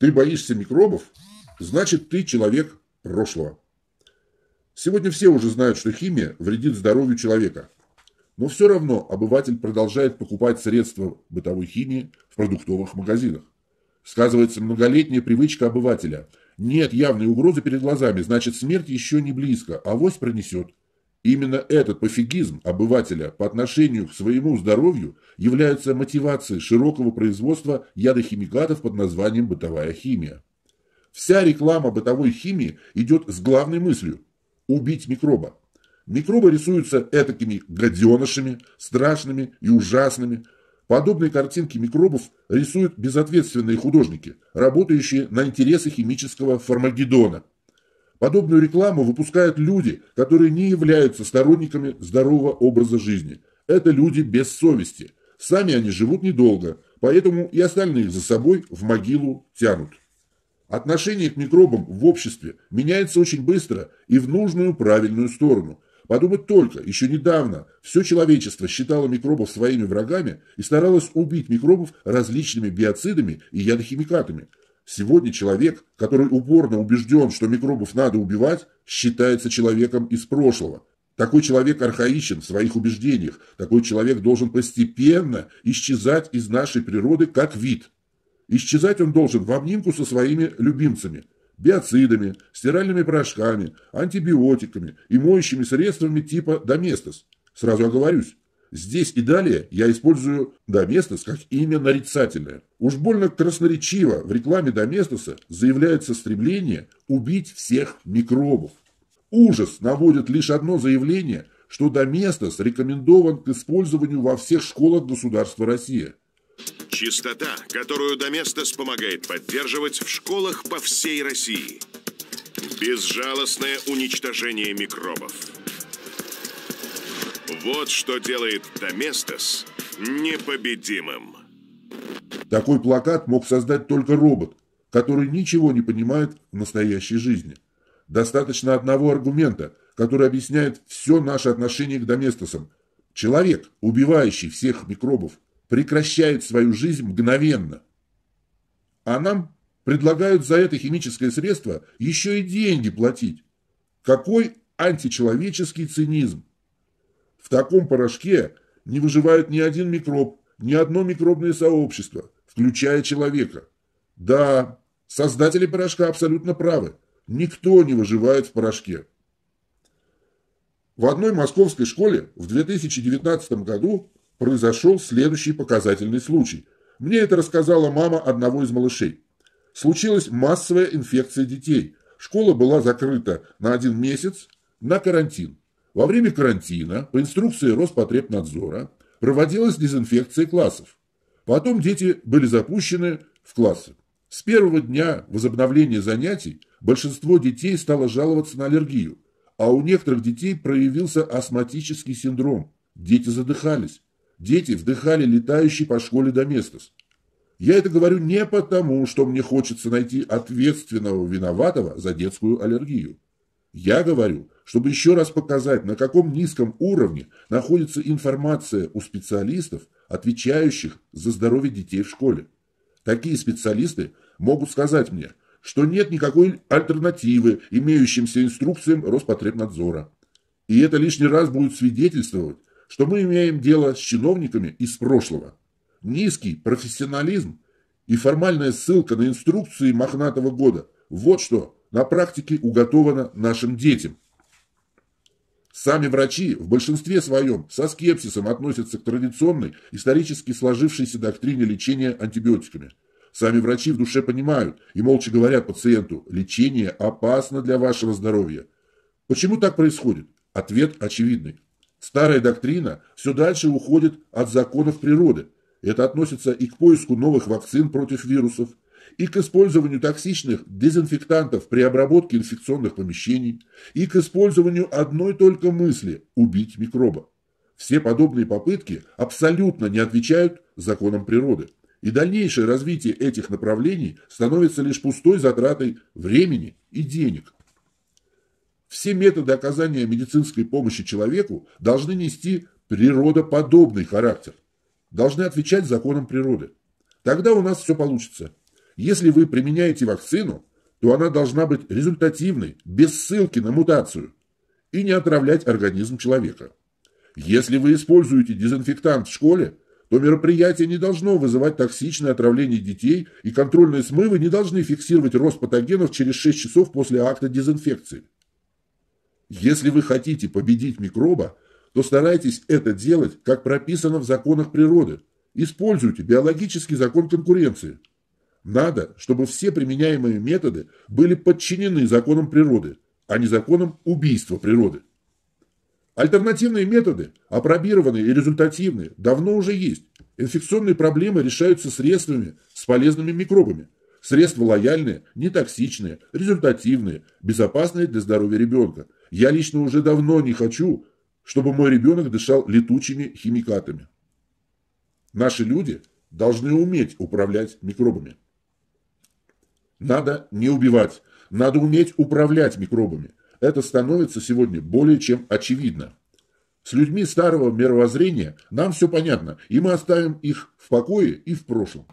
Ты боишься микробов, значит ты человек прошлого. Сегодня все уже знают, что химия вредит здоровью человека. Но все равно обыватель продолжает покупать средства бытовой химии в продуктовых магазинах. Сказывается многолетняя привычка обывателя. Нет явной угрозы перед глазами, значит смерть еще не близко, а вось пронесет. Именно этот пофигизм обывателя по отношению к своему здоровью является мотивацией широкого производства ядохимикатов под названием «бытовая химия». Вся реклама бытовой химии идет с главной мыслью – убить микроба. Микробы рисуются этакими гаденышами, страшными и ужасными. Подобные картинки микробов рисуют безответственные художники, работающие на интересы химического фармагеддона – Подобную рекламу выпускают люди, которые не являются сторонниками здорового образа жизни. Это люди без совести. Сами они живут недолго, поэтому и остальных за собой в могилу тянут. Отношение к микробам в обществе меняется очень быстро и в нужную правильную сторону. Подумать только, еще недавно все человечество считало микробов своими врагами и старалось убить микробов различными биоцидами и ядохимикатами – Сегодня человек, который упорно убежден, что микробов надо убивать, считается человеком из прошлого. Такой человек архаичен в своих убеждениях. Такой человек должен постепенно исчезать из нашей природы как вид. Исчезать он должен в обнимку со своими любимцами – биоцидами, стиральными порошками, антибиотиками и моющими средствами типа «Доместос». Сразу оговорюсь, Здесь и далее я использую Доместос как имя нарицательное. Уж больно красноречиво в рекламе Доместоса заявляется стремление убить всех микробов. Ужас наводит лишь одно заявление, что Доместос рекомендован к использованию во всех школах государства России. Чистота, которую Доместос помогает поддерживать в школах по всей России. Безжалостное уничтожение микробов. Вот что делает Доместос непобедимым. Такой плакат мог создать только робот, который ничего не понимает в настоящей жизни. Достаточно одного аргумента, который объясняет все наше отношение к доместосам. Человек, убивающий всех микробов, прекращает свою жизнь мгновенно. А нам предлагают за это химическое средство еще и деньги платить. Какой античеловеческий цинизм! В таком порошке не выживает ни один микроб, ни одно микробное сообщество, включая человека. Да, создатели порошка абсолютно правы. Никто не выживает в порошке. В одной московской школе в 2019 году произошел следующий показательный случай. Мне это рассказала мама одного из малышей. Случилась массовая инфекция детей. Школа была закрыта на один месяц на карантин. Во время карантина по инструкции Роспотребнадзора проводилась дезинфекция классов. Потом дети были запущены в классы. С первого дня возобновления занятий большинство детей стало жаловаться на аллергию, а у некоторых детей проявился астматический синдром. Дети задыхались. Дети вдыхали летающий по школе доместос. Я это говорю не потому, что мне хочется найти ответственного виноватого за детскую аллергию. Я говорю, чтобы еще раз показать, на каком низком уровне находится информация у специалистов, отвечающих за здоровье детей в школе. Такие специалисты могут сказать мне, что нет никакой альтернативы имеющимся инструкциям Роспотребнадзора. И это лишний раз будет свидетельствовать, что мы имеем дело с чиновниками из прошлого. Низкий профессионализм и формальная ссылка на инструкции мохнатого года – вот что на практике уготовано нашим детям. Сами врачи в большинстве своем со скепсисом относятся к традиционной, исторически сложившейся доктрине лечения антибиотиками. Сами врачи в душе понимают и молча говорят пациенту «лечение опасно для вашего здоровья». Почему так происходит? Ответ очевидный. Старая доктрина все дальше уходит от законов природы. Это относится и к поиску новых вакцин против вирусов, и к использованию токсичных дезинфектантов при обработке инфекционных помещений, и к использованию одной только мысли – убить микроба. Все подобные попытки абсолютно не отвечают законам природы, и дальнейшее развитие этих направлений становится лишь пустой затратой времени и денег. Все методы оказания медицинской помощи человеку должны нести природоподобный характер, должны отвечать законам природы. Тогда у нас все получится – если вы применяете вакцину, то она должна быть результативной, без ссылки на мутацию, и не отравлять организм человека. Если вы используете дезинфектант в школе, то мероприятие не должно вызывать токсичное отравление детей, и контрольные смывы не должны фиксировать рост патогенов через 6 часов после акта дезинфекции. Если вы хотите победить микроба, то старайтесь это делать, как прописано в законах природы. Используйте биологический закон конкуренции – надо, чтобы все применяемые методы были подчинены законам природы, а не законам убийства природы. Альтернативные методы, апробированные и результативные, давно уже есть. Инфекционные проблемы решаются средствами с полезными микробами. Средства лояльные, нетоксичные, результативные, безопасные для здоровья ребенка. Я лично уже давно не хочу, чтобы мой ребенок дышал летучими химикатами. Наши люди должны уметь управлять микробами. Надо не убивать, надо уметь управлять микробами. Это становится сегодня более чем очевидно. С людьми старого мировоззрения нам все понятно, и мы оставим их в покое и в прошлом.